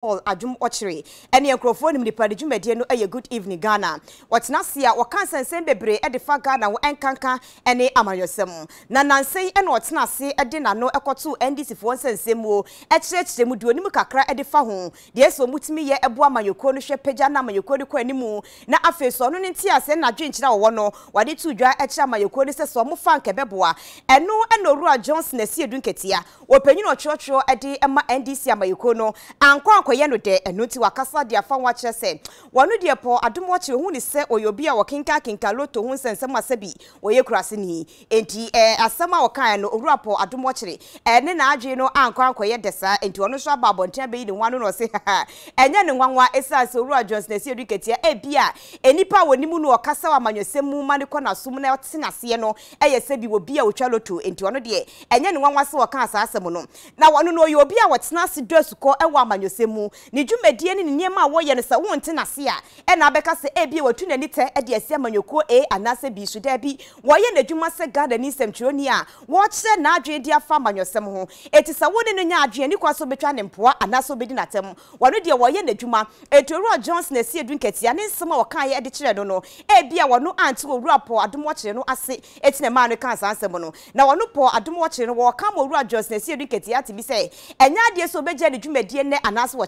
Paul Adum Ochiri. Eni enkrofo nim nipa de dwumadie no a good evening Ghana. Wotena se a wokan sensem bebre e de fa Ghana wo enkanka ene amanyosem. Na nansen e na wotena se e de nano ekoto NDC fo sensem wo e kyerɛkyerɛ mu duonim kakra e de fa ho. De eso mutimi ye ebo amanyoko no hwe pagya na amanyoko de kɔ Now, I feel so no ne ntia se na dwenkyerɛ wo What did you dwa At kyerɛ amanyoko ne se so mo fa nke beboa. Eno e na Owura Johnson na sie du nketia. Opanyin ɔkyerɛkyerɛ e de ema NDC amanyoko no. Ankɔ akɔyɛ no dɛ ɛno nti wakasa de afa ho akyerɛ sɛ wɔno deɛ pɔ adom wɔkyerɛ hu ne sɛ ɔyɛ obi a wɔkenkakenka loto ho nsɛnsɛm asɛ bi ɔyɛ kuraseni enti eh, asɛm a wɔkaeɛ no owura pɔ adom wɔkyerɛ eh, ne n'adwene no ankɔ ankɔyɛ dɛ saa enti ɔno nso aba abɔnten bɛyi ne ho na ɔse ɛnyɛ ne nwanwa ɛsiane sɛ owura johnson asi adu ketewa ebi a nnipa a wɔnim no ɔkasa wɔ amanyɔsɛm mu ma ne kɔ n'asom na ɔte n'aseɛ no ɛyɛ sɛ bi wɔ a wɔtwa loto enti ɔno deɛ ɛnyɛ ne nwanwa sɛ wɔka saa no na wɔno no ɔyɛ obi a wɔtena ase dɔ asukɔ ɛwɔ amanyɔsɛm mu ho ne dwumadie ne ne nneɛma a wɔyɛ no sɛ wonte n'ase a ɛna abɛka sɛ ebie eh, watu n'ani tɛ de asi amanyɔkuo a eh, anaasɛ bi so daabi wɔyɛ n'adwuma sɛ ghana ni nsɛmtwerɛni a wɔkyerɛ n'adwene de afa amanyɔsɛm ho eti sɛ wone no nya adwene ne kwa so betwa ne mpoa anaasɛ obedi n'atɛm wɔno deɛ wɔyɛ n'adwuma etu owurɔ johnson esi edu nkɛtia ne nsɛm a wɔkaa yɛ de kyerɛ no no ebia eh, wɔno ante owurɔ pɔ adom wɔkyerɛ no ase eti na mmaa no kaa saa nsɛm no na wɔno pɔ adom wɔkyerɛ no wɔka johnson esi edu nkɛtia te bi sɛ ɛnyɛ adeɛ sɛ obɛgya ne dwumadie wɔ